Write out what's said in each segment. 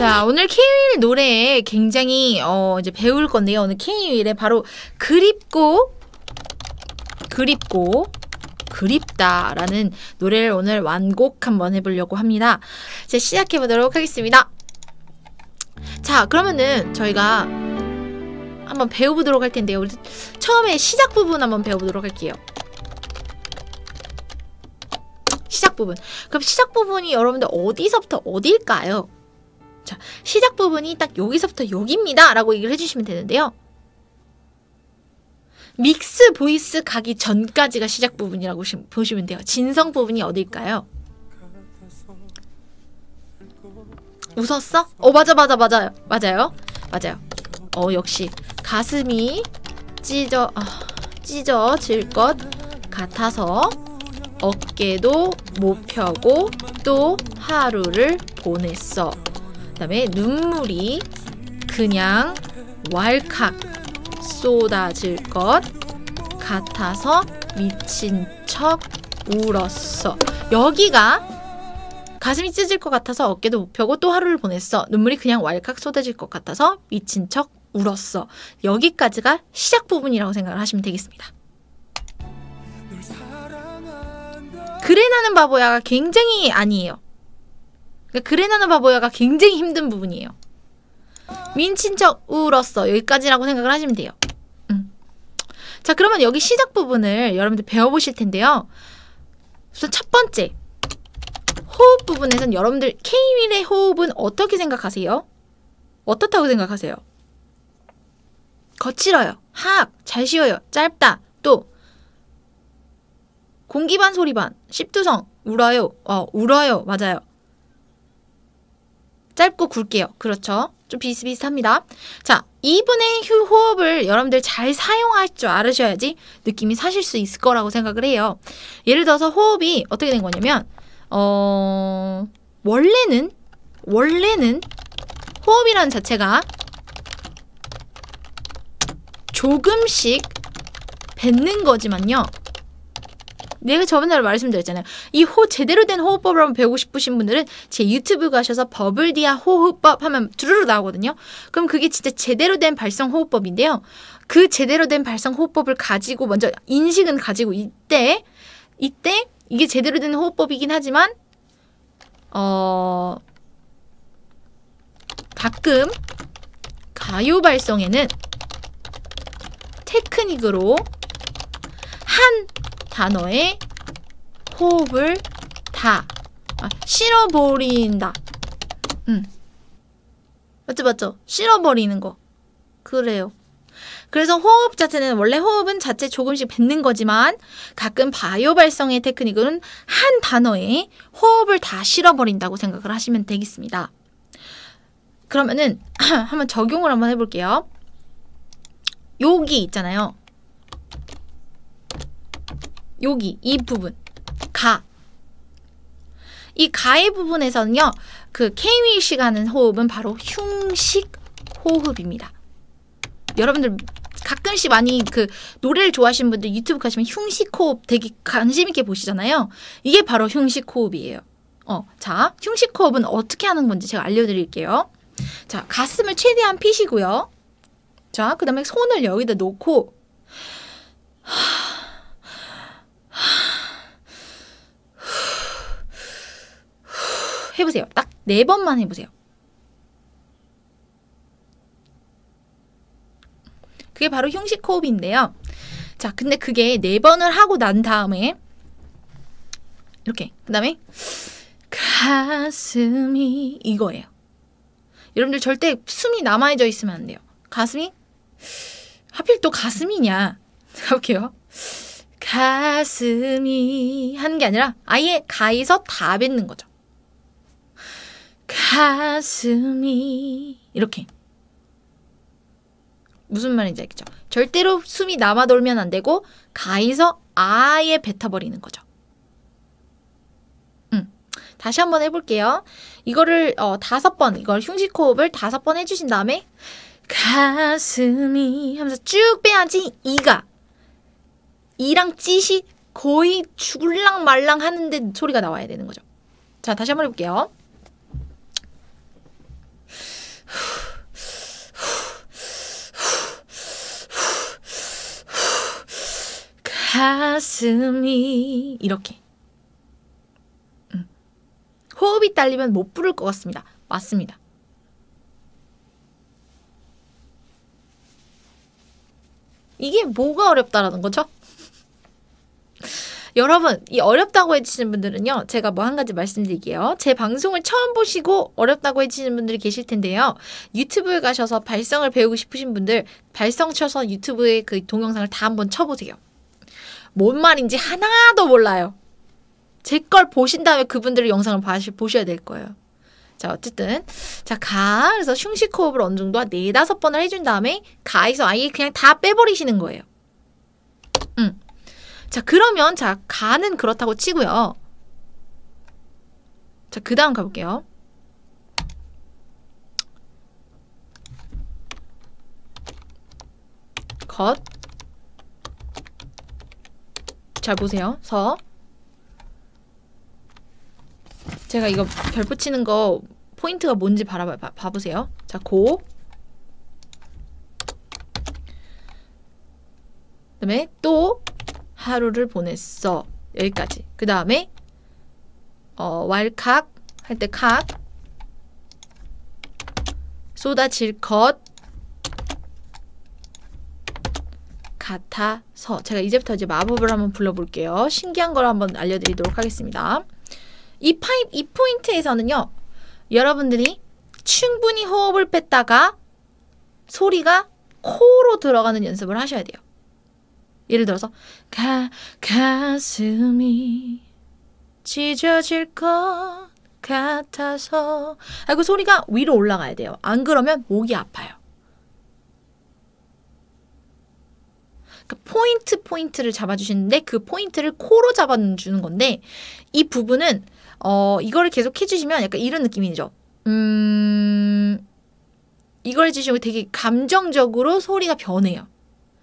자, 오늘 케이윌 노래 굉장히 어 이제 배울 건데요. 오늘 케이윌의 바로 그립고 그립고 그립다라는 노래를 오늘 완곡 한번 해보려고 합니다. 이제 시작해보도록 하겠습니다. 자, 그러면은 저희가 한번 배워보도록 할 텐데요. 우리 처음에 시작 부분 한번 배워보도록 할게요. 시작 부분. 그럼 시작 부분이 여러분들 어디서부터 어디일까요? 자, 시작 부분이 딱 여기서부터 여기입니다. 라고 얘기를 해주시면 되는데요. 믹스 보이스 가기 전까지가 시작 부분이라고 보시면 돼요. 진성 부분이 어딜까요? 웃었어? 어 맞아 맞아 맞아요 맞아요 맞아요 어 역시 가슴이 찢어 아, 찢어질 것 같아서 어깨도 못 펴고 또 하루를 보냈어 다음에 눈물이 그냥 왈칵 쏟아질 것 같아서 미친 척 울었어. 여기가 가슴이 찢을 것 같아서 어깨도 못 펴고 또 하루를 보냈어. 눈물이 그냥 왈칵 쏟아질 것 같아서 미친 척 울었어. 여기까지가 시작 부분이라고 생각을 하시면 되겠습니다. 그래 나는 바보야가 굉장히 아니에요. 그러니까 그레나는 바보야가 굉장히 힘든 부분이에요. 민친 척 울었어. 여기까지라고 생각을 하시면 돼요. 음. 자 그러면 여기 시작 부분을 여러분들 배워보실 텐데요. 우선 첫 번째 호흡 부분에선 여러분들 케이윌의 호흡은 어떻게 생각하세요? 어떻다고 생각하세요? 거칠어요. 하악. 잘 쉬어요. 짧다. 또 공기 반 소리 반. 십두성. 울어요. 어, 울어요. 맞아요. 짧고 굵게요. 그렇죠? 좀 비슷비슷합니다. 자, 2분의 휴 호흡을 여러분들 잘 사용할 줄 알으셔야지 느낌이 사실 수 있을 거라고 생각을 해요. 예를 들어서 호흡이 어떻게 된 거냐면 어... 원래는 원래는 호흡이란 자체가 조금씩 뱉는 거지만요. 내가 네, 저번날 말씀드렸잖아요. 이 호 제대로 된 호흡법을 한번 배우고 싶으신 분들은 제 유튜브 가셔서 버블디아 호흡법 하면 두루루 나오거든요. 그럼 그게 진짜 제대로 된 발성 호흡법인데요. 그 제대로 된 발성 호흡법을 가지고 먼저 인식은 가지고 이때 이때 이게 제대로 된 호흡법이긴 하지만 어 가끔 가요 발성에는 테크닉으로 한 단어의 호흡을 다 아, 실어버린다. 음. 맞죠, 맞죠? 실어버리는 거. 그래요. 그래서 호흡 자체는 원래 호흡은 자체 조금씩 뱉는 거지만 가끔 바이오 발성의 테크닉은 한 단어에 호흡을 다 실어버린다고 생각을 하시면 되겠습니다. 그러면은 한번 적용을 한번 해볼게요. 여기 있잖아요. 여기 이 부분 가. 이 가의 부분에서는요. 그케이위시 가는 호흡은 바로 흉식 호흡입니다. 여러분들 가끔씩 많이 그 노래를 좋아하시는 분들 유튜브 가시면 흉식 호흡 되게 관심 있게 보시잖아요. 이게 바로 흉식 호흡이에요. 어, 자, 흉식 호흡은 어떻게 하는 건지 제가 알려드릴게요. 자, 가슴을 최대한 피시고요. 자, 그 다음에 손을 여기다 놓고 하... 해보세요. 딱 네 번만 해보세요. 그게 바로 흉식 호흡인데요. 자, 근데 그게 네 번을 하고 난 다음에 이렇게 그 다음에 가슴이 이거예요. 여러분들 절대 숨이 남아져 있으면 안 돼요. 가슴이 하필 또 가슴이냐? 가볼게요. 가슴이 하는 게 아니라 아예 가에서 다 뱉는 거죠. 가슴이 이렇게 무슨 말인지 알겠죠? 절대로 숨이 남아 돌면 안 되고 가에서 아예 뱉어버리는 거죠. 음, 다시 한 번 해볼게요. 이거를 어, 다섯 번, 이걸 흉식 호흡을 다섯 번 해주신 다음에 가슴이 하면서 쭉 빼야지 이가 이랑 찌시 거의 죽을랑 말랑 하는데 소리가 나와야 되는 거죠. 자, 다시 한 번 해볼게요. 가슴이 이렇게 음. 호흡이 딸리면 못 부를 것 같습니다. 맞습니다. 이게 뭐가 어렵다라는 거죠? 여러분, 이 어렵다고 해주시는 분들은요, 제가 뭐 한 가지 말씀드릴게요. 제 방송을 처음 보시고 어렵다고 해주시는 분들이 계실 텐데요. 유튜브에 가셔서 발성을 배우고 싶으신 분들, 발성 쳐서 유튜브에 그 동영상을 다 한번 쳐보세요. 뭔 말인지 하나도 몰라요. 제 걸 보신 다음에 그분들의 영상을 봐시, 보셔야 될 거예요. 자, 어쨌든. 자, 가. 그래서 흉식 호흡을 어느 정도 한 네다섯 번을 해준 다음에 가에서 아예 그냥 다 빼버리시는 거예요. 음. 자, 그러면 자, 가는 그렇다고 치고요. 자, 그 다음 가볼게요. 겉. 잘 보세요. 서. 제가 이거 별 붙이는 거 포인트가 뭔지 바라봐, 봐, 봐보세요. 자, 고. 그 다음에 또 하루를 보냈어. 여기까지. 그 다음에 어, 왈칵 할 때 칵 쏟아질 것 같아서 제가 이제부터 이제 마법을 한번 불러볼게요. 신기한 걸 한번 알려드리도록 하겠습니다. 이, 파이, 이 포인트에서는요. 여러분들이 충분히 호흡을 뺐다가 소리가 코로 들어가는 연습을 하셔야 돼요. 예를 들어서 가, 가슴이 찢어질 것 같아서 아고 소리가 위로 올라가야 돼요. 안 그러면 목이 아파요. 그 포인트 포인트를 잡아주시는데 그 포인트를 코로 잡아주는 건데 이 부분은 어 이거를 계속 해주시면 약간 이런 느낌이죠. 음 이걸 해주시면 되게 감정적으로 소리가 변해요.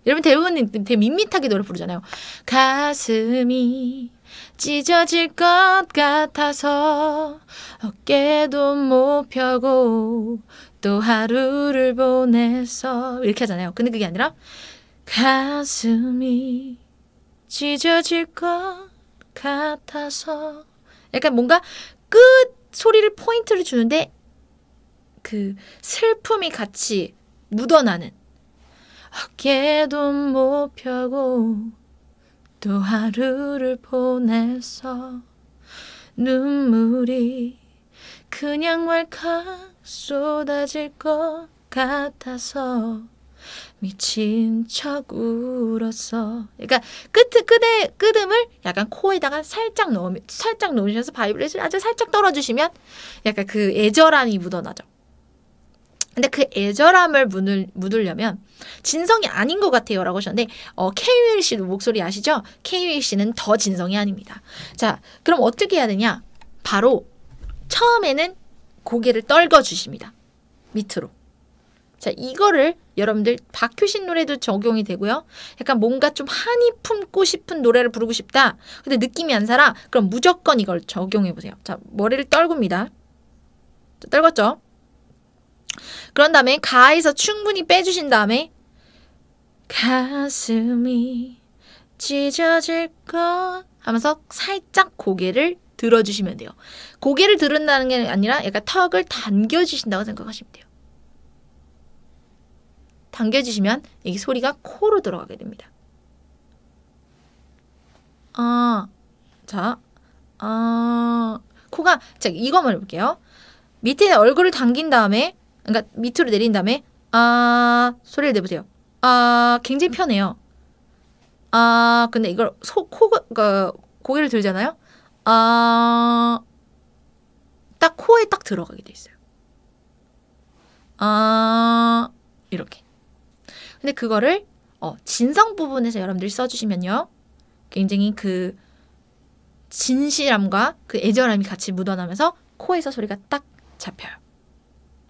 여러분 대부분 되게 밋밋하게 노래 부르잖아요. 가슴이 찢어질 것 같아서 어깨도 못 펴고 또 하루를 보내서 이렇게 하잖아요. 근데 그게 아니라 가슴이 찢어질 것 같아서 약간 뭔가 끝 소리를 포인트를 주는데 그 슬픔이 같이 묻어나는 어깨도 못 펴고 또 하루를 보내서 눈물이 그냥 왈칵 쏟아질 것 같아서 미친 척 울었어. 그러니까 끝 끝에 끝음을 약간 코에다가 살짝 넣으 살짝 넣으셔서 바이브레이션 아주 살짝 떨어주시면 약간 그 애절함이 묻어나죠. 근데 그 애절함을 묻을, 묻으려면 진성이 아닌 것 같아요 라고 하셨는데 어, 케이윌 씨 목소리 아시죠? 케이윌 씨는 더 진성이 아닙니다. 자 그럼 어떻게 해야 되냐? 바로 처음에는 고개를 떨궈 주십니다. 밑으로. 자, 이거를 여러분들 박효신 노래도 적용이 되고요. 약간 뭔가 좀 한이 품고 싶은 노래를 부르고 싶다. 근데 느낌이 안 살아. 그럼 무조건 이걸 적용해 보세요. 자, 머리를 떨굽니다. 자, 떨궜죠? 그런 다음에 가에서 충분히 빼주신 다음에 가슴이 찢어질 것 하면서 살짝 고개를 들어주시면 돼요. 고개를 들은다는 게 아니라 약간 턱을 당겨주신다고 생각하시면 돼요. 당겨주시면이 소리가 코로 들어가게 됩니다. 아, 자, 아, 코가, 자, 이거만 해볼게요. 밑에 얼굴을 당긴 다음에, 그러니까 밑으로 내린 다음에, 아, 소리를 내보세요. 아, 굉장히 편해요. 아, 근데 이걸 소, 코, 그, 그러니까 고개를 들잖아요? 아, 딱 코에 딱 들어가게 돼 있어요. 아, 이렇게. 근데 그거를 어, 진성 부분에서 여러분들이 써주시면요. 굉장히 그 진실함과 그 애절함이 같이 묻어나면서 코에서 소리가 딱 잡혀요.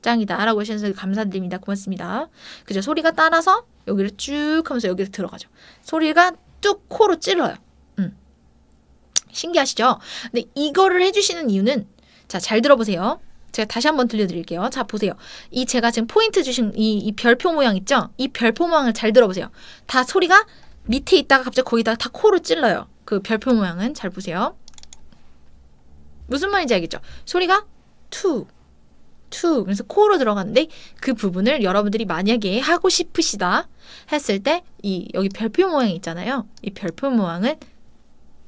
짱이다. 라고 하셔서 감사드립니다. 고맙습니다. 그죠? 소리가 따라서 여기를 쭉 하면서 여기서 들어가죠. 소리가 쭉 코로 찔러요. 음. 신기하시죠? 근데 이거를 해주시는 이유는 자, 잘 들어보세요. 제가 다시 한번 들려드릴게요. 자, 보세요. 이 제가 지금 포인트 주신 이, 이 별표 모양 있죠? 이 별표 모양을 잘 들어보세요. 다 소리가 밑에 있다가 갑자기 거기다가 다 코로 찔러요. 그 별표 모양은 잘 보세요. 무슨 말인지 알겠죠? 소리가 투, 투 그래서 코로 들어가는데 그 부분을 여러분들이 만약에 하고 싶으시다 했을 때 이 여기 별표 모양 있잖아요. 이 별표 모양은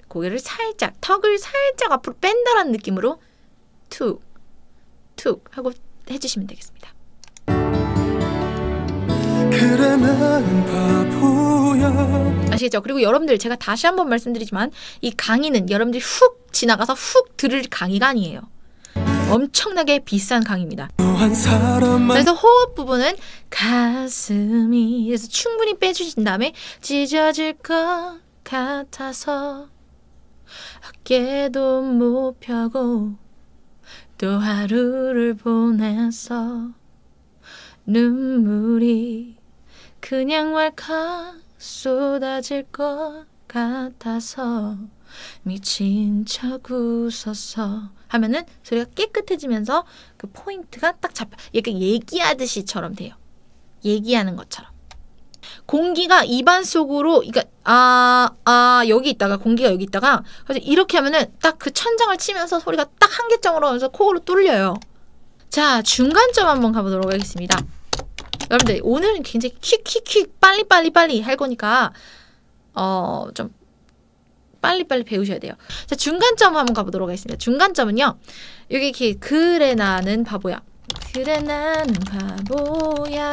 고개를 살짝 턱을 살짝 앞으로 뺀다라는 느낌으로 투툭 하고 해주시면 되겠습니다. 그래 아시겠죠? 그리고 여러분들 제가 다시 한번 말씀드리지만 이 강의는 여러분들이 훅 지나가서 훅 들을 강의가 아니에요. 엄청나게 비싼 강의입니다. 그래서 호흡 부분은 가슴이 그래서 충분히 빼주신 다음에 찢어질 것 같아서 어깨도 못 펴고 또 하루를 보내서 눈물이 그냥 왈칵 쏟아질 것 같아서 미친 척 웃었어 하면은 소리가 깨끗해지면서 그 포인트가 딱 잡혀. 약간 얘기하듯이처럼 돼요. 얘기하는 것처럼. 공기가 입안 속으로 그러니까 아아 아, 여기 있다가 공기가 여기 있다가 그래서 이렇게 하면은 딱 그 천장을 치면서 소리가 딱 한계점으로 오면서 코로 뚫려요. 자 중간점 한번 가보도록 하겠습니다. 여러분들 오늘은 굉장히 퀵퀵퀵 빨리빨리 빨리 할 거니까 어 좀 빨리빨리 배우셔야 돼요. 자 중간점 한번 가보도록 하겠습니다. 중간점은요. 여기 이렇게 그래 나는 바보야. 그래 나는 바보야.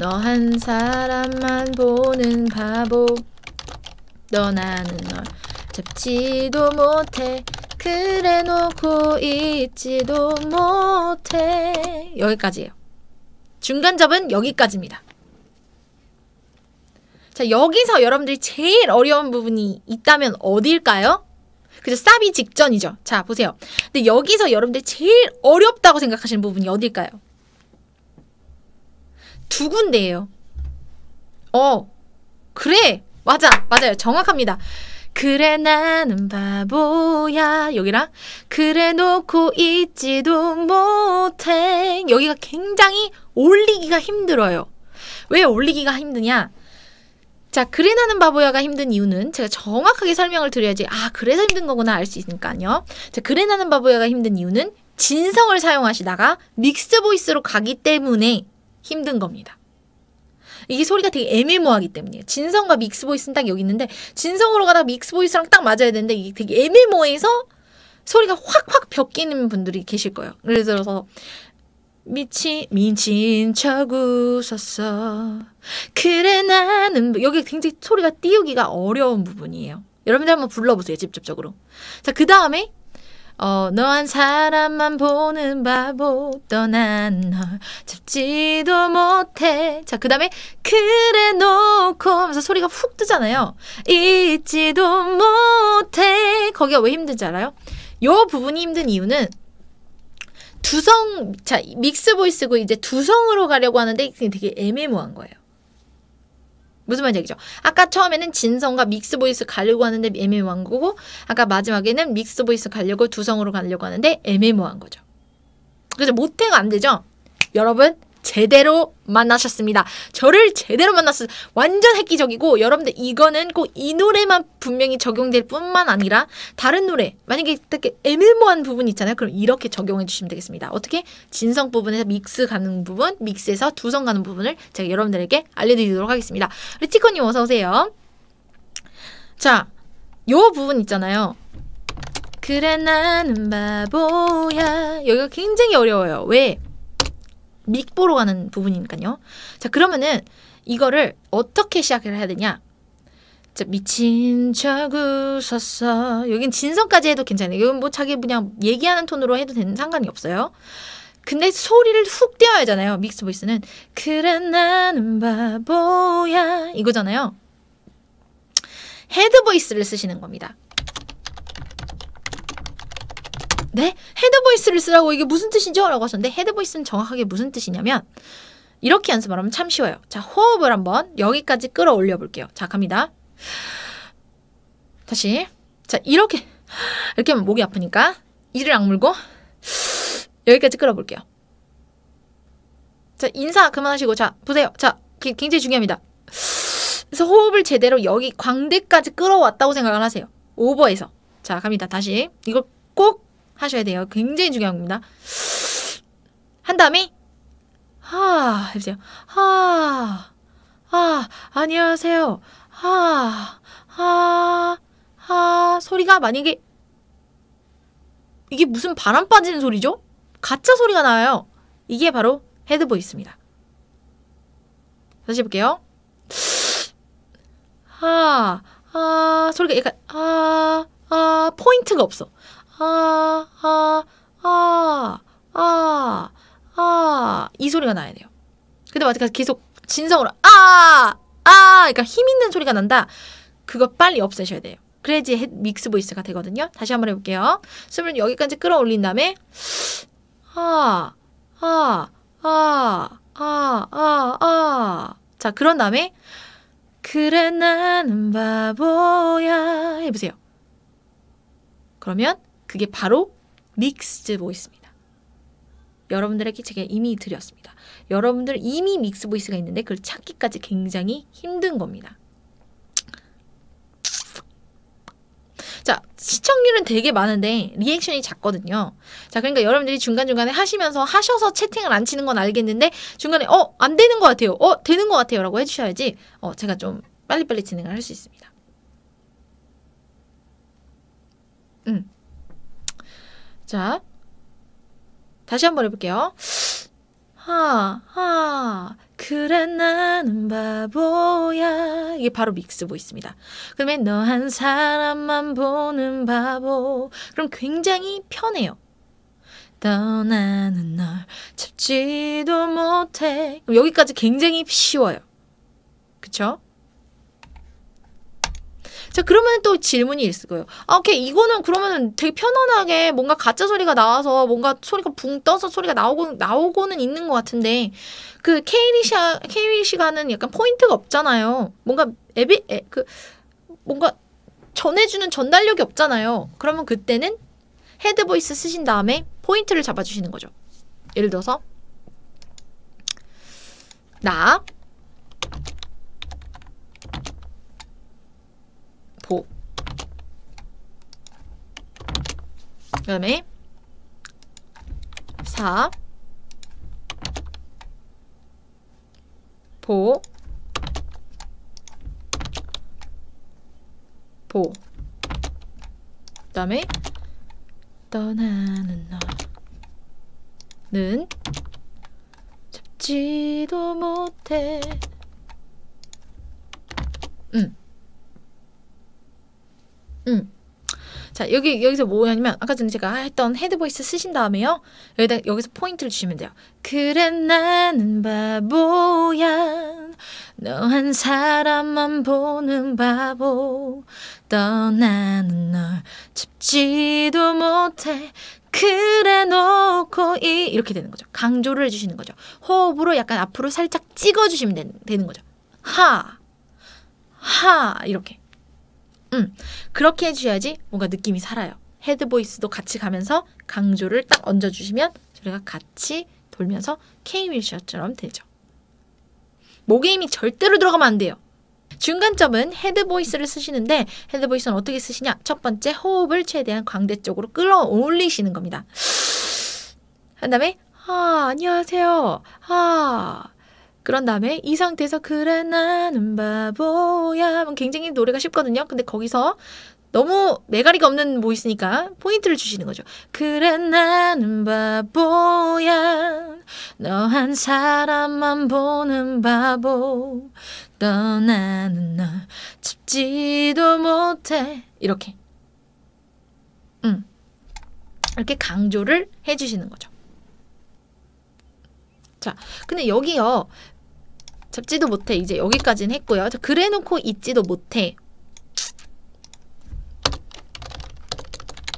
너한 사람만 보는 바보 떠나는 널 잡지도 못해 그래 놓고 있지도 못해 여기까지예요. 중간 잡은 여기까지입니다. 자, 여기서 여러분들이 제일 어려운 부분이 있다면 어디까요 그죠? 쌉이 직전이죠. 자, 보세요. 근데 여기서 여러분들 제일 어렵다고 생각하시는 부분이 어디까요 두 군데예요. 어, 그래! 맞아! 맞아요. 정확합니다. 그래 나는 바보야 여기랑 그래 놓고 있지도 못해 여기가 굉장히 올리기가 힘들어요 왜 올리기가 힘드냐 자 그래 나는 바보야가 힘든 이유는 제가 정확하게 설명을 드려야지 아 그래서 힘든 거구나 알 수 있으니까요 자 그래 나는 바보야가 힘든 이유는 진성을 사용하시다가 믹스 보이스로 가기 때문에 힘든 겁니다. 이게 소리가 되게 애매모하기 때문이에요. 진성과 믹스보이스는 딱 여기 있는데 진성으로 가다가 믹스보이스랑 딱 맞아야 되는데 이게 되게 애매모해서 소리가 확확 벽끼는 분들이 계실 거예요. 예를 들어서 미친 미친 척 웃었어 그래 나는 뭐 여기 굉장히 소리가 띄우기가 어려운 부분이에요. 여러분들 한번 불러보세요. 직접적으로. 자그 다음에 어너한 사람만 보는 바보 떠난 널 잡지도 못해. 자, 그 다음에 그래 놓고 하면서 소리가 훅 뜨잖아요. 잊지도 못해. 거기가 왜 힘든지 알아요? 요 부분이 힘든 이유는 두성, 자, 믹스 보이스고 이제 두성으로 가려고 하는데 되게 애매모한 거예요. 무슨 말인지 알죠? 아까 처음에는 진성과 믹스 보이스 가려고 하는데 애매모한 거고 아까 마지막에는 믹스 보이스 가려고 두성으로 가려고 하는데 애매모한 거죠. 그래서 못해가 안 되죠? 여러분 제대로 만나셨습니다. 저를 제대로 만났어 완전 획기적이고 여러분들 이거는 꼭 이 노래만 분명히 적용될 뿐만 아니라 다른 노래 만약에 이렇게 애매모한 부분이 있잖아요. 그럼 이렇게 적용해 주시면 되겠습니다. 어떻게 진성 부분에서 믹스 가는 부분, 믹스에서 두성 가는 부분을 제가 여러분들에게 알려드리도록 하겠습니다. 리티커님 어서 오세요. 자, 요 부분 있잖아요. 그래 나는 바보야 여기가 굉장히 어려워요. 왜? 믹보로 가는 부분이니까요. 자, 그러면은 이거를 어떻게 시작을 해야 되냐? 자, 미친 척 웃었어. 여긴 진성까지 해도 괜찮아요. 여긴 뭐 자기 그냥 얘기하는 톤으로 해도 되는 상관이 없어요. 근데 소리를 훅 띄워야 하잖아요. 믹스 보이스는. 그래, 나는 바보야. 이거잖아요. 헤드 보이스를 쓰시는 겁니다. 네? 헤드보이스를 쓰라고 이게 무슨 뜻이죠? 라고 하셨는데 헤드보이스는 정확하게 무슨 뜻이냐면 이렇게 연습 을 하면 참 쉬워요. 자, 호흡을 한번 여기까지 끌어올려 볼게요. 자, 갑니다. 다시. 자, 이렇게. 이렇게 하면 목이 아프니까 이를 악물고 여기까지 끌어볼게요. 자, 인사 그만하시고 자, 보세요. 자, 굉장히 중요합니다. 그래서 호흡을 제대로 여기 광대까지 끌어왔다고 생각을 하세요. 오버에서. 자, 갑니다. 다시. 이걸 꼭 하셔야 돼요. 굉장히 중요한 겁니다. 한 다음에 하 해보세요. 하, 하 안녕하세요. 하, 하, 하 소리가 만약에 이게 무슨 바람 빠지는 소리죠? 가짜 소리가 나요 이게 바로 헤드보이스입니다. 다시 볼게요 하, 아, 소리가 약간, 아, 아, 포인트가 없어. 아, 아, 아, 아, 아, 이 소리가 나야 돼요. 근데 마찬 계속 진성으로 아, 아, 그러니까 힘 있는 소리가 난다. 그거 빨리 없애셔야 돼요. 그래야지 믹스 보이스가 되거든요. 다시 한번 해볼게요. 숨을 여기까지 끌어올린 다음에 아, 아, 아, 아, 아. 아. 자, 그런 다음에 그래 나는 바보야 해보세요. 그러면 그게 바로 믹스드 보이스입니다. 여러분들에게 제가 이미 드렸습니다. 여러분들 이미 믹스 보이스가 있는데 그걸 찾기까지 굉장히 힘든 겁니다. 자, 시청률은 되게 많은데 리액션이 작거든요. 자, 그러니까 여러분들이 중간중간에 하시면서 하셔서 채팅을 안 치는 건 알겠는데 중간에 어, 안 되는 것 같아요. 어, 되는 것 같아요. 라고 해주셔야지 어, 제가 좀 빨리빨리 진행을 할 수 있습니다. 음. 자, 다시 한 번 해볼게요. 하, 하, 그래 나는 바보야. 이게 바로 믹스 보이스입니다. 그러면 너 한 사람만 보는 바보. 그럼 굉장히 편해요. 떠나는 널 잡지도 못해. 여기까지 굉장히 쉬워요. 그쵸? 자, 그러면 또 질문이 있을 거예요. 아, 오케이. 이거는 그러면은 되게 편안하게 뭔가 가짜 소리가 나와서 뭔가 소리가 붕 떠서 소리가 나오고, 나오고는 있는 것 같은데, 그 케이리 시 케이리 시가는 약간 포인트가 없잖아요. 뭔가 앱이, 에, 그, 뭔가 전해주는 전달력이 없잖아요. 그러면 그때는 헤드보이스 쓰신 다음에 포인트를 잡아주시는 거죠. 예를 들어서, 나, 그 다음에 4 보, 보. 그 다음에 떠나는 너는 잡지도 못해. 응. 음. 응. 음. 자, 여기, 여기서 뭐냐면, 아까 전에 제가 했던 헤드보이스 쓰신 다음에요. 여기다, 여기서 포인트를 주시면 돼요. 그래, 나는 바보야. 너 한 사람만 보는 바보. 떠나는 널 짚지도 못해. 그래 놓고 이 이렇게 되는 거죠. 강조를 해주시는 거죠. 호흡으로 약간 앞으로 살짝 찍어주시면 되, 는 거죠. 하, 하 이렇게. 음, 그렇게 해주셔야지 뭔가 느낌이 살아요. 헤드보이스도 같이 가면서 강조를 딱 얹어주시면 저희가 같이 돌면서 케이윌샷처럼 되죠. 목에 힘이 절대로 들어가면 안 돼요. 중간점은 헤드보이스를 쓰시는데 헤드보이스는 어떻게 쓰시냐? 첫 번째 호흡을 최대한 광대 쪽으로 끌어올리시는 겁니다. 한 다음에 아 안녕하세요. 아 그런 다음에 이 상태에서 그래 나는 바보야 뭐 굉장히 노래가 쉽거든요. 근데 거기서 너무 메가리가 없는 보이스니까 뭐 포인트를 주시는 거죠. 그래 나는 바보야 너 한 사람만 보는 바보 떠나는 널 짚지도 못해 이렇게 음 이렇게 강조를 해주시는 거죠. 자, 근데 여기요. 잡지도 못해. 이제 여기까지는 했고요. 자, 그래놓고 잊지도 못해.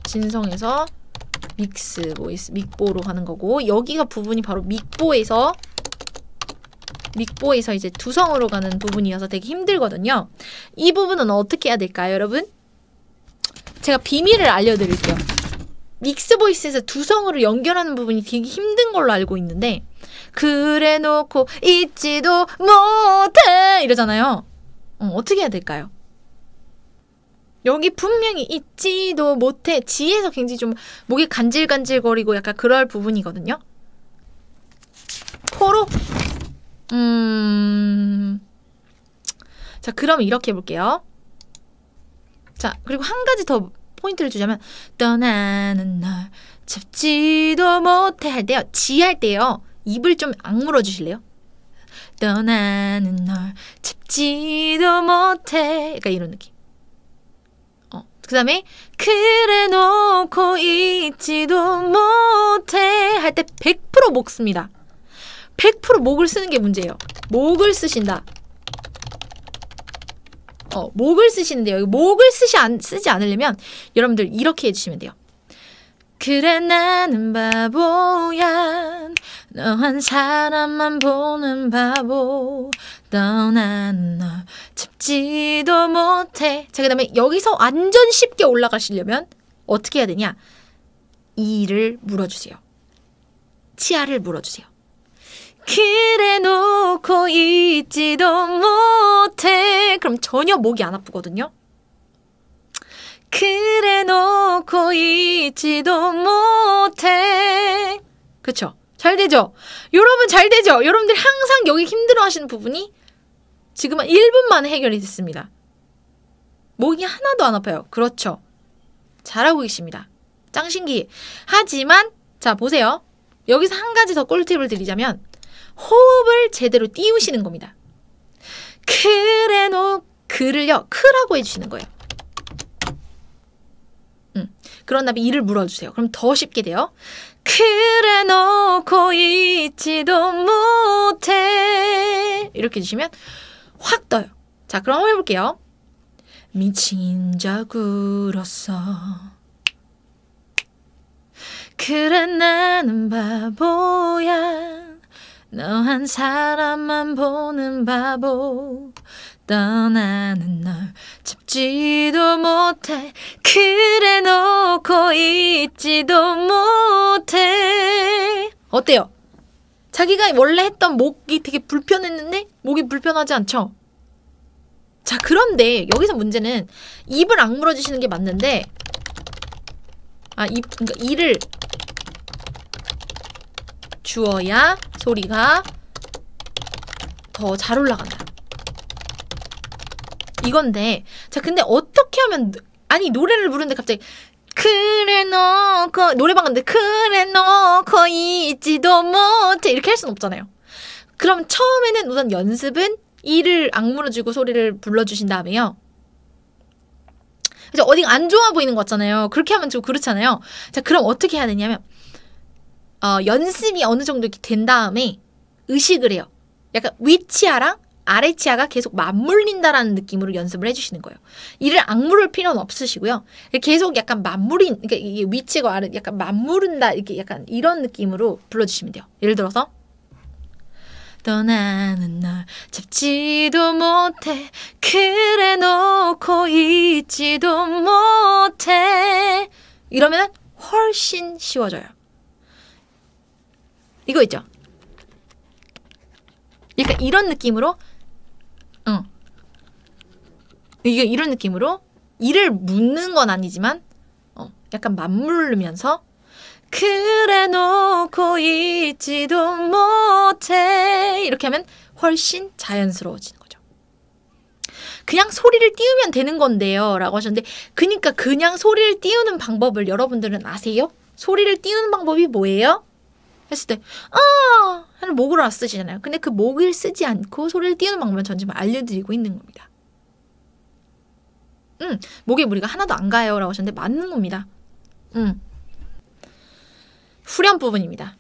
진성에서 믹스, 보이스 뭐 믹보로 가는 거고 여기가 부분이 바로 믹보에서 믹보에서 이제 두성으로 가는 부분이어서 되게 힘들거든요. 이 부분은 어떻게 해야 될까요, 여러분? 제가 비밀을 알려드릴게요. 믹스보이스에서 두성으로 연결하는 부분이 되게 힘든 걸로 알고 있는데 그래 놓고 잊지도 못해 이러잖아요. 어, 떻게 해야 될까요? 여기 분명히 잊지도 못해 지에서 굉장히 좀 목이 간질간질거리고 약간 그럴 부분이거든요. 코로 음. 자, 그럼 이렇게 해볼게요. 자, 그리고 한 가지 더 포인트를 주자면 떠나는 날 잡지도 못해 할 때요. 지 할 때요. 입을 좀 악물어 주실래요? 떠나는 널 잡지도 못해. 약간 그러니까 이런 느낌. 어, 그 다음에, 그래 놓고 있지도 못해. 할 때 100%목 씁니다. 100% 목을 쓰는 게 문제예요. 목을 쓰신다. 어, 목을 쓰시는데요. 목을 쓰시 안, 쓰지 않으려면 여러분들 이렇게 해주시면 돼요. 그래 나는 바보야 너한 사람만 보는 바보 떠난 널 잡지도 못해 자 그다음에 여기서 완전 쉽게 올라가시려면 어떻게 해야 되냐 이를 물어주세요 치아를 물어주세요 그래 놓고 있지도 못해 그럼 전혀 목이 안 아프거든요 그래 놓고 있지도 못해. 그쵸? 잘 되죠? 여러분 잘 되죠? 여러분들 항상 여기 힘들어 하시는 부분이 지금 한 1분 만에 해결이 됐습니다. 목이 하나도 안 아파요. 그렇죠. 잘하고 계십니다. 짱 신기. 하지만, 자, 보세요. 여기서 한 가지 더 꿀팁을 드리자면, 호흡을 제대로 띄우시는 겁니다. 그래 놓, 그를요, 크라고 해주시는 거예요. 그런 다음에 이를 물어주세요. 그럼 더 쉽게 돼요. 그래 놓고 있지도 못해 이렇게 주시면 확 떠요. 자 그럼 한번 해볼게요. 미친 자구로서 그래 나는 바보야 너 한 사람만 보는 바보 떠나는 널 잡지도 못해 그래 놓고 있지도 못해 어때요? 자기가 원래 했던 목이 되게 불편했는데 목이 불편하지 않죠? 자 그런데 여기서 문제는 입을 악물어 주시는 게 맞는데 아 입 그러니까 이를 주어야 소리가 더 잘 올라간다 이건데 자 근데 어떻게 하면 아니 노래를 부르는데 갑자기 그래 너그 노래방 갔는데 그래 놓고 있지도 못해 이렇게 할 수는 없잖아요. 그럼 처음에는 우선 연습은 이를 악물어 주고 소리를 불러 주신 다음에요. 그래서 어디 가안 좋아 보이는 것 같잖아요. 그렇게 하면 좀 그렇잖아요. 자, 그럼 어떻게 해야 되냐면 어, 연습이 어느 정도 이렇게 된 다음에 의식을 해요. 약간 위치아랑 아래 치아가 계속 맞물린다라는 느낌으로 연습을 해주시는 거예요. 이를 악물을 필요는 없으시고요. 계속 약간 맞물린, 그러니까 이게 위치가 아래 약간 맞물른다 이렇게 약간 이런 느낌으로 불러주시면 돼요. 예를 들어서 떠나는 널 잡지도 못해 그래 놓고 잊지도 못해 이러면 훨씬 쉬워져요. 이거 있죠? 약간 이런 느낌으로 응. 이게 이런 느낌으로 이를 묻는 건 아니지만 어, 약간 맞물르면서 그래 놓고 있지도 못해 이렇게 하면 훨씬 자연스러워지는 거죠. 그냥 소리를 띄우면 되는 건데요 라고 하셨는데 그니까 그냥 소리를 띄우는 방법을 여러분들은 아세요? 소리를 띄우는 방법이 뭐예요? 했을 때, 아! 하는 목을 쓰시잖아요. 근데 그 목을 쓰지 않고 소리를 띄우는 방법을 전 지금 알려드리고 있는 겁니다. 음, 목에 무리가 하나도 안 가요. 라고 하셨는데, 맞는 겁니다. 음. 후렴 부분입니다.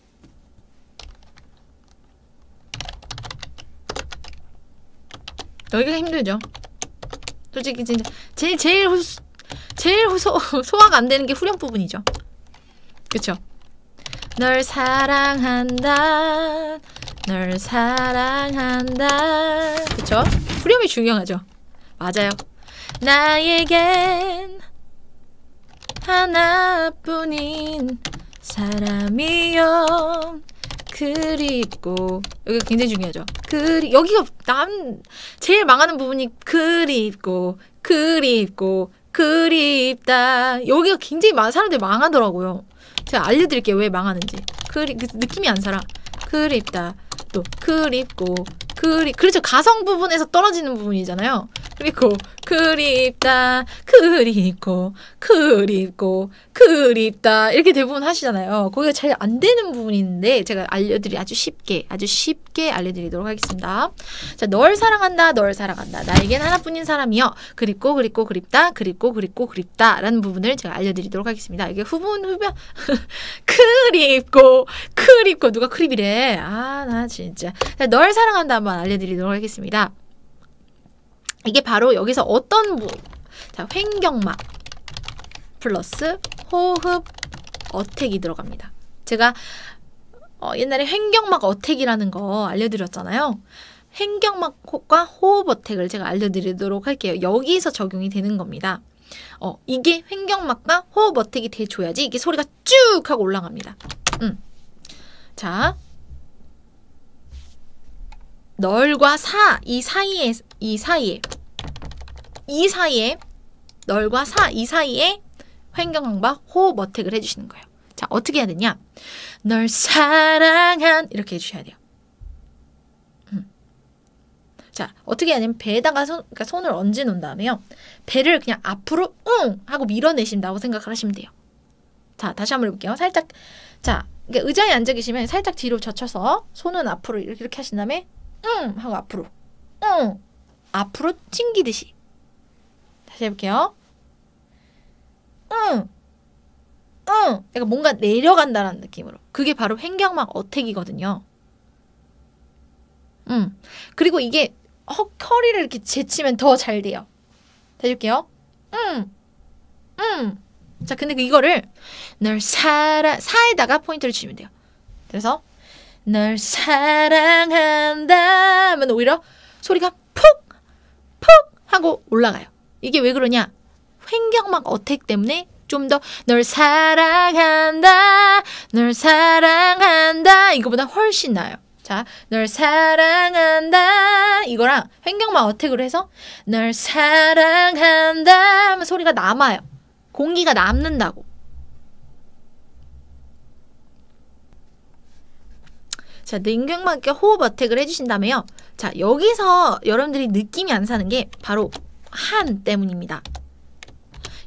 여기가 힘들죠. 솔직히 진짜 제일 제일 호, 제일 호, 소화가 안 되는 게 후렴 부분이죠. 그렇죠. 널 사랑한다. 널 사랑한다. 그쵸? 후렴이 중요하죠. 맞아요. 나에겐 하나뿐인 사람이요. 그립고 여기 굉장히 중요하죠. 그리 여기가 남 제일 망하는 부분이 그립고 그립고 그립다 여기가 굉장히 많은 사람들이 망하더라고요. 제가 알려드릴게요. 왜 망하는지. 그리, 그 느낌이 안 살아. 그립다. 또 그립고 그리 그렇죠. 가성 부분에서 떨어지는 부분이잖아요. 그리고 그립다 그립고 그립고 그립다 이렇게 대부분 하시잖아요. 거기가 잘 안 되는 부분인데 제가 알려드리 아주 쉽게 아주 쉽게 알려드리도록 하겠습니다. 자, 널 사랑한다 널 사랑한다 나에겐 하나뿐인 사람이여 그립고 그립고 그립다 그립고 그립고 그립다라는 부분을 제가 알려드리도록 하겠습니다. 이게 후분 후변 그립고 그립고 누가 크립이래 아나 진짜 자, 널 사랑한다 한번 알려드리도록 하겠습니다. 이게 바로 여기서 어떤 무? 자, 횡경막 플러스 호흡 어택이 들어갑니다. 제가 어, 옛날에 횡경막 어택이라는 거 알려드렸잖아요. 횡경막과 호흡 어택을 제가 알려드리도록 할게요. 여기서 적용이 되는 겁니다. 어, 이게 횡경막과 호흡 어택이 돼줘야지 이게 소리가 쭉 하고 올라갑니다. 음. 자, 널과 사, 이 사이에, 이 사이에 이 사이에 널과 사 이 사이에 횡경강박 호흡 어택을 해주시는 거예요. 자 어떻게 해야 되냐? 널 사랑한 이렇게 해주셔야 돼요. 음. 자 어떻게 하냐면 배에다가 손, 그러니까 손을 얹어 놓은 다음에요. 배를 그냥 앞으로 응 하고 밀어내신다고 생각을 하시면 돼요. 자 다시 한번 해볼게요. 살짝 자 그러니까 의자에 앉아 계시면 살짝 뒤로 젖혀서 손은 앞으로 이렇게, 이렇게 하신 다음에 응 하고 앞으로 응 앞으로 튕기듯이 다시 해볼게요. 응, 응. 그러 뭔가 내려간다는 느낌으로. 그게 바로 횡격막 어택이거든요. 음. 그리고 이게 헉, 허리를 이렇게 제치면 더 잘 돼요. 해줄게요. 음, 음. 자, 근데 그 이거를 널 사랑 사에다가 포인트를 주시면 돼요. 그래서 널 사랑한다면 오히려 소리가 푹, 푹 하고 올라가요. 이게 왜 그러냐? 횡격막 어택 때문에 좀 더 널 사랑한다, 널 사랑한다 이거보다 훨씬 나아요. 자, 널 사랑한다 이거랑 횡격막 어택으로 해서 널 사랑한다 하면 소리가 남아요. 공기가 남는다고. 자, 능경맞게 호흡 어택을 해주신다면요. 자, 여기서 여러분들이 느낌이 안 사는 게 바로 한 때문입니다.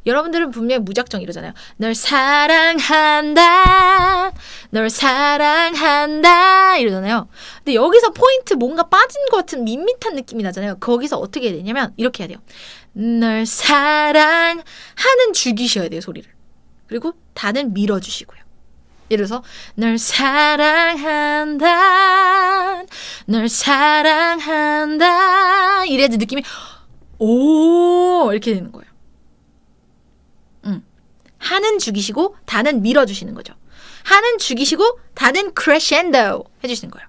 여러분들은 분명히 무작정 이러잖아요. 널 사랑한다. 널 사랑한다. 이러잖아요. 근데 여기서 포인트 뭔가 빠진 것 같은 밋밋한 느낌이 나잖아요. 거기서 어떻게 해야 되냐면 이렇게 해야 돼요. 널 사랑하는 죽이셔야 돼요, 소리를. 그리고 다는 밀어주시고요. 예를 들어서 널 사랑한다. 널 사랑한다. 이래야지 느낌이 오 이렇게 되는 거예요. 음. 하는 죽이시고 다는 밀어주시는 거죠. 하는 죽이시고 다는 크레셴도 해주시는 거예요.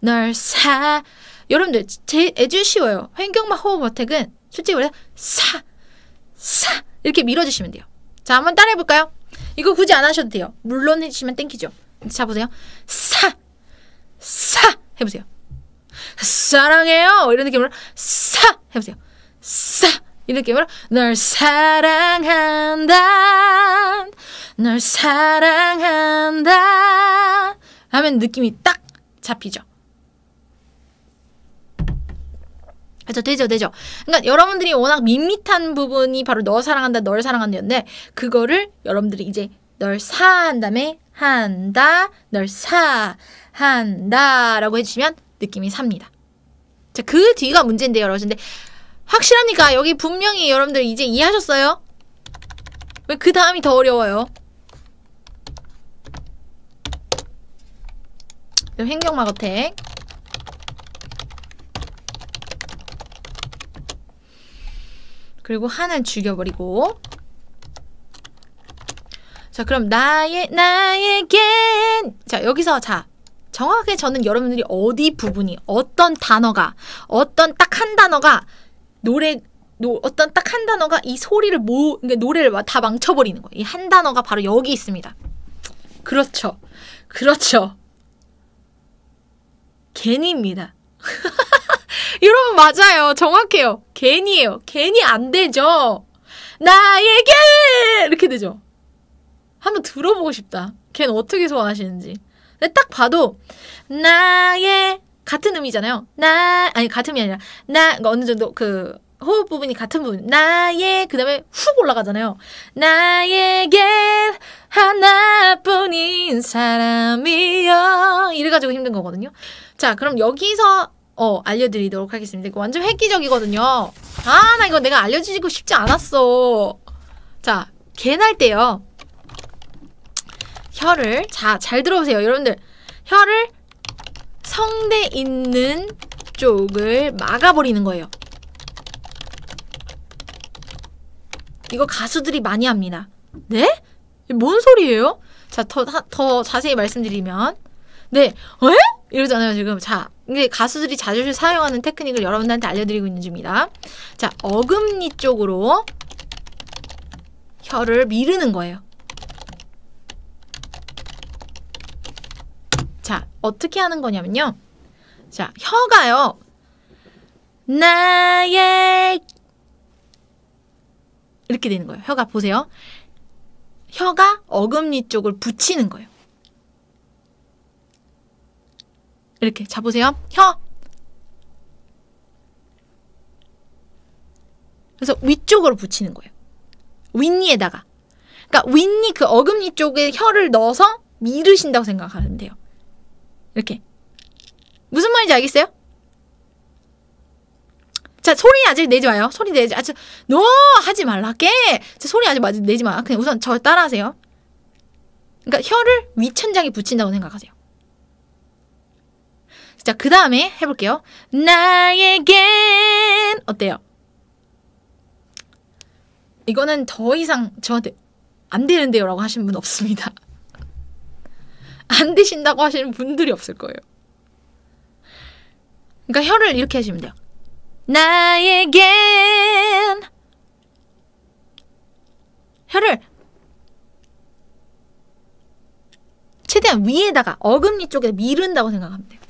널 사. 여러분들 제 애주 쉬워요. 횡격마 호흡 어택은 솔직히 말해 사, 사 이렇게 밀어주시면 돼요. 자 한번 따라해볼까요? 이거 굳이 안 하셔도 돼요. 물론 해주시면 땡기죠. 자 보세요. 사, 사 해보세요. 사랑해요 이런 느낌으로 사 해보세요 사 이런 느낌으로 널 사랑한다 널 사랑한다 하면 느낌이 딱 잡히죠 그죠 되죠 되죠 그러니까 여러분들이 워낙 밋밋한 부분이 바로 너 사랑한다 널 사랑한다였는데 그거를 여러분들이 이제 널 사한 다음에 한다 널 사한다 라고 해주시면 느낌이 삽니다. 자, 그 뒤가 문제인데요, 여러분. 근데 확실하니까 여기 분명히 여러분들 이제 이해하셨어요? 왜 그 다음이 더 어려워요? 행격마거택 그리고 한을 죽여버리고 자 그럼 나의 나에겐 자 여기서 자 정확하게 저는 여러분들이 어디 부분이 어떤 단어가 어떤 딱 한 단어가 노래 노, 어떤 딱 한 단어가 이 소리를 모 그러니까 노래를 다 망쳐버리는 거예요. 이 한 단어가 바로 여기 있습니다. 그렇죠. 그렇죠. 괜히입니다. 여러분 맞아요. 정확해요. 괜히에요. 괜히 안 되죠. 나에게 이렇게 되죠. 한번 들어보고 싶다. 걘 어떻게 소화하시는지. 딱 봐도 나의 같은 음이잖아요. 나 아니 같은 음이 아니라 나 그러니까 어느 정도 그 호흡 부분이 같은 부분 나의 그 다음에 훅 올라가잖아요 나에게 하나뿐인 사람이여 이래가지고 힘든 거거든요 자 그럼 여기서 어 알려드리도록 하겠습니다 이거 완전 획기적이거든요 아 나 이거 내가 알려주고 싶지 않았어 자 개날 때요 혀를 자, 잘 들어보세요. 여러분들. 혀를 성대 있는 쪽을 막아버리는 거예요. 이거 가수들이 많이 합니다. 네? 뭔 소리예요? 자, 더, 더 자세히 말씀드리면. 네, 에? 이러잖아요, 지금. 자, 이게 가수들이 자주 사용하는 테크닉을 여러분들한테 알려드리고 있는 중입니다. 자, 어금니 쪽으로 혀를 미르는 거예요. 자, 어떻게 하는 거냐면요. 자, 혀가요. 나의 이렇게 되는 거예요. 혀가 보세요. 혀가 어금니 쪽을 붙이는 거예요. 이렇게 자보세요 혀. 그래서 위쪽으로 붙이는 거예요. 윗니에다가. 그러니까 윗니 그 어금니 쪽에 혀를 넣어서 미르신다고 생각하면 돼요. 이렇게. 무슨 말인지 알겠어요? 자, 소리 아직 내지 마요. 소리 내지, 아직, 노! 하지 말라게! 자, 소리 아직 내지 마. 그냥 우선 저 따라하세요. 그러니까 혀를 위천장에 붙인다고 생각하세요. 자, 그 다음에 해볼게요. 나에겐 어때요? 이거는 더 이상 저한테 안 되는데요라고 하신 분 없습니다. 안 드신다고 하시는 분들이 없을 거예요. 그러니까 혀를 이렇게 하시면 돼요. 나에겐 혀를 최대한 위에다가 어금니 쪽에 미른다고 생각하면 돼요.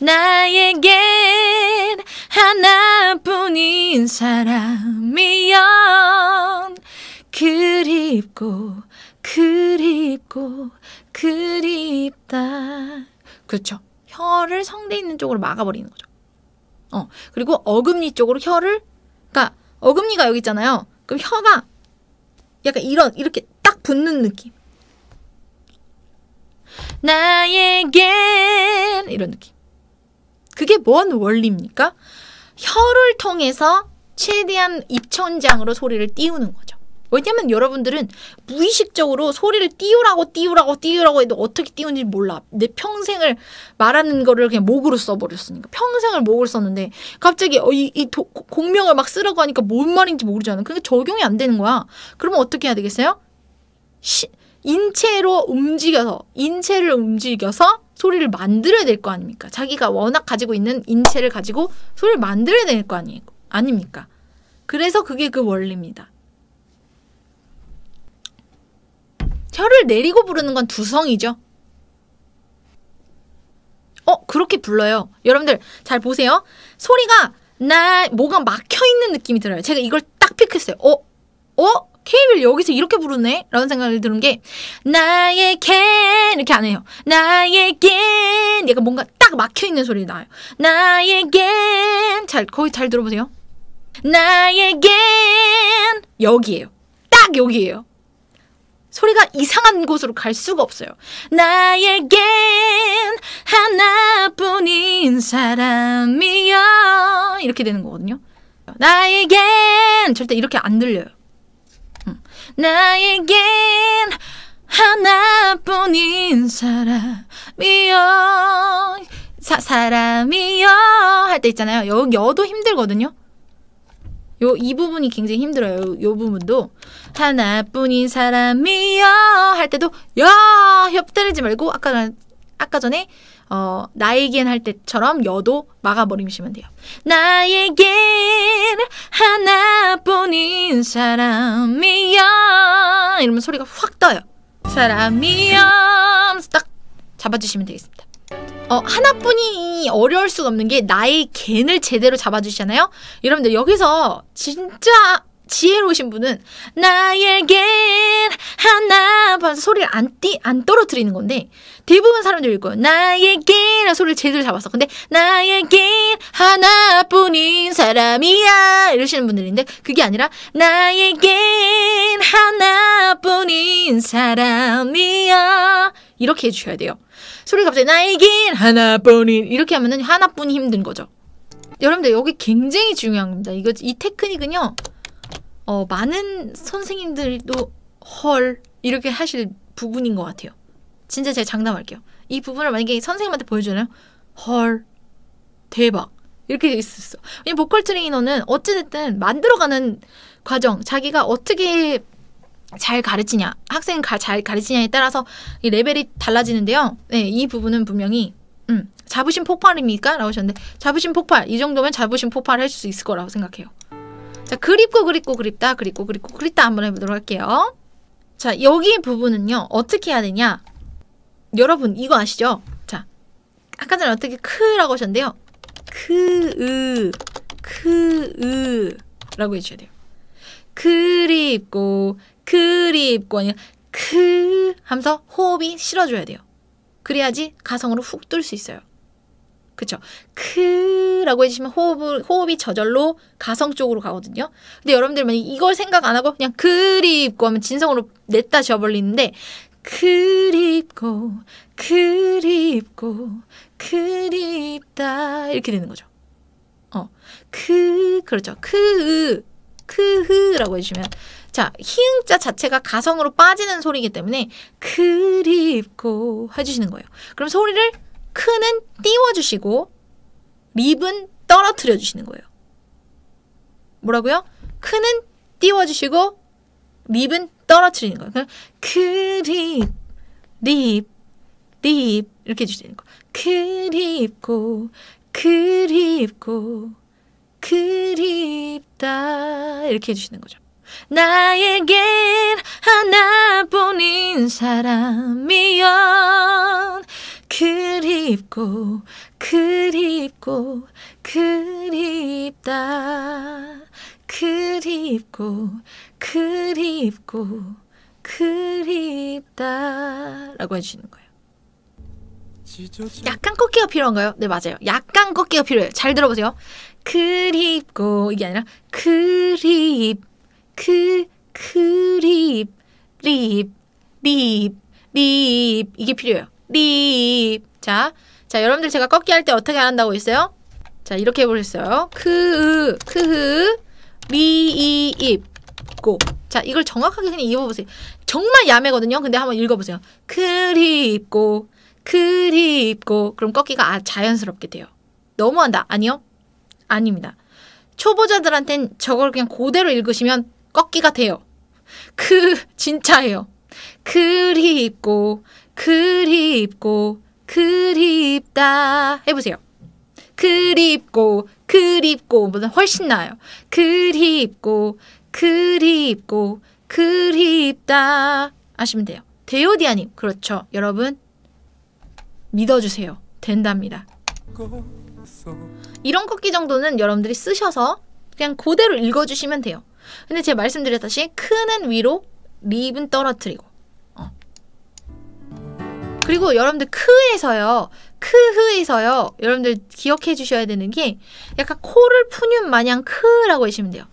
나에겐 하나뿐인 사람이여 그립고 그립고 그립다. 그렇죠. 혀를 성대 있는 쪽으로 막아버리는 거죠. 어 그리고 어금니 쪽으로 혀를 그러니까 어금니가 여기 있잖아요. 그럼 혀가 약간 이런 이렇게 딱 붙는 느낌. 나에겐 이런 느낌. 그게 뭔 원리입니까? 혀를 통해서 최대한 입천장으로 소리를 띄우는 거죠. 왜냐면 여러분들은 무의식적으로 소리를 띄우라고 띄우라고 띄우라고 해도 어떻게 띄우는지 몰라. 내 평생을 말하는 거를 그냥 목으로 써버렸으니까. 평생을 목을 썼는데 갑자기 어, 이, 이 도, 공명을 막 쓰라고 하니까 뭔 말인지 모르잖아. 그러 그러니까 적용이 안 되는 거야. 그러면 어떻게 해야 되겠어요? 시, 인체로 움직여서 인체를 움직여서 소리를 만들어야 될 거 아닙니까? 자기가 워낙 가지고 있는 인체를 가지고 소리를 만들어야 될 거 아닙니까? 그래서 그게 그 원리입니다. 혀를 내리고 부르는 건 두성이죠. 어, 그렇게 불러요. 여러분들 잘 보세요. 소리가 나 뭐가 막혀 있는 느낌이 들어요. 제가 이걸 딱 픽했어요. 어? 어? 케이블 여기서 이렇게 부르네? 라는 생각을 들은 게 나에게 이렇게 안 해요. 나에겐 약간 뭔가 딱 막혀있는 소리 나요. 나에겐 잘 거의 잘 들어보세요. 나에겐 여기에요. 딱 여기에요. 소리가 이상한 곳으로 갈 수가 없어요. 나에겐 하나뿐인 사람이여 이렇게 되는 거거든요. 나에겐 절대 이렇게 안 들려요. 나에겐 하나뿐인 사람이여 사, 사람이여 할 때 있잖아요. 여, 여도 힘들거든요. 요이 부분이 굉장히 힘들어요. 요, 요 부분도 하나뿐인 사람이여 할 때도 야협다지 말고 아까 아까 전에 어, 나에겐 할 때처럼 여도 막아버리시면 돼요. 나에겐 하나뿐인 사람이여 이러면 소리가 확 떠요. 사람이여 딱 잡아주시면 되겠습니다. 어, 하나뿐이 어려울 수가 없는 게 나의 겐을 제대로 잡아주시잖아요? 여러분들 여기서 진짜 지혜로우신 분은 나에겐 하나 봐서 소리를 안, 띠, 안 떨어뜨리는 건데 대부분 사람들이 읽어 나에겐 소리를 제대로 잡았어. 근데 나에겐 하나뿐인 사람이야 이러시는 분들인데 그게 아니라 나에겐 하나뿐인 사람이야 이렇게 해주셔야 돼요. 소리가 갑자기 나이긴 하나뿐인 이렇게 하면은 하나뿐이 힘든 거죠. 여러분들 여기 굉장히 중요한 겁니다. 이거 이 테크닉은요. 어, 많은 선생님들도 헐 이렇게 하실 부분인 것 같아요. 진짜 제가 장담할게요. 이 부분을 만약에 선생님한테 보여주나요? 헐 대박 이렇게 돼 있었어. 왜냐면 보컬 트레이너는 어찌됐든 만들어가는 과정, 자기가 어떻게 잘 가르치냐, 학생 가, 잘 가르치냐에 따라서 이 레벨이 달라지는데요. 네, 이 부분은 분명히 음, 자부심 폭발입니까? 라고 하셨는데 자부심 폭발, 이 정도면 자부심 폭발 해줄 수 있을 거라고 생각해요. 자, 그립고 그립고 그립다, 그립고 그립고 그립다 한번 해보도록 할게요. 자, 여기 부분은요. 어떻게 해야 되냐? 여러분, 이거 아시죠? 자, 아까 전에 어떻게 크라고 하셨는데요. 크으, 크으 라고 해주셔야 돼요. 그립고 그립권이 크 그 하면서 호흡이 실어줘야 돼요. 그래야지 가성으로 훅뜰수 있어요. 그쵸? 크라고 해주시면 호흡을, 호흡이 저절로 가성 쪽으로 가거든요. 근데 여러분들 만약 이걸 생각 안 하고 그냥 그립고 하면 진성으로 냈다 지어버리는데 그립고 그립고 그립다 이렇게 되는 거죠. 어, 크 그, 그렇죠. 크으 그, 크흐라고 해주시면 자, 히읗자 자체가 가성으로 빠지는 소리이기 때문에 그립고 해주시는 거예요. 그럼 소리를 크는 띄워주시고 립은 떨어뜨려 주시는 거예요. 뭐라고요? 크는 띄워주시고 립은 떨어뜨리는 거예요. 그립, 립, 립 이렇게 해주시는 거예요. 그립고, 그립고, 그립다 이렇게 해주시는 거죠. 나에겐 하나뿐인 사람이여 그립고 그립고 그립다 그립고 그립고 그립다 라고 해주시는 거예요 약간 꺾기가 필요한가요? 네 맞아요 약간 꺾기가 필요해요 잘 들어보세요 그립고 이게 아니라 그립 그 그립 립 립 립 이게 필요해요. 립. 자, 자 여러분들 제가 꺾기 할 때 어떻게 안 한다고 했어요? 자 이렇게 해보셨어요. 크, 크, 리입, 고. 자 이걸 정확하게 그냥 읽어보세요. 정말 야매거든요. 근데 한번 읽어보세요. 그립고 그립고 그럼 꺾기가 아, 자연스럽게 돼요. 너무한다. 아니요? 아닙니다. 초보자들한텐 저걸 그냥 그대로 읽으시면 꺾기가 돼요. 그 진짜예요. 그립고 그립고 그립다 해보세요. 그립고 그립고보다 훨씬 나아요. 그립고 그립고 그립다 아시면 돼요. 데오디아님 그렇죠. 여러분 믿어주세요. 된답니다. 이런 꺾기 정도는 여러분들이 쓰셔서 그냥 그대로 읽어주시면 돼요. 근데 제가 말씀드렸다시 크는 위로 립은 떨어뜨리고 어. 그리고 여러분들 크에서요 크흐에서요 여러분들 기억해 주셔야 되는 게 약간 코를 푸는 마냥 크라고 하시면 돼요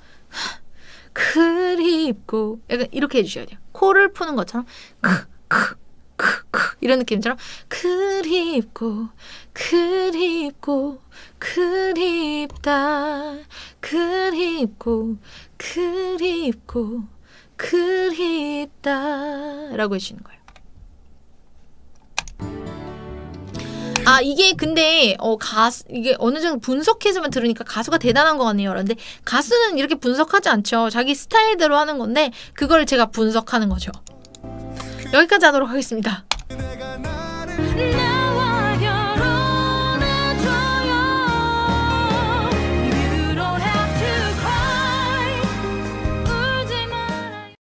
그립고 약간 이렇게 해주셔야 돼요 코를 푸는 것처럼 크 크 크 크 이런 느낌처럼 그립고 그립고 그립다 그립고 그립고 그립다 라고 해주는 시 거예요. 아 이게 근데 어 가수 이게 어느 정도 분석해서만 들으니까 가수가 대단한 것 같네요. 그런데 가수는 이렇게 분석하지 않죠. 자기 스타일대로 하는 건데 그걸 제가 분석하는 거죠. 여기까지 하도록 하겠습니다.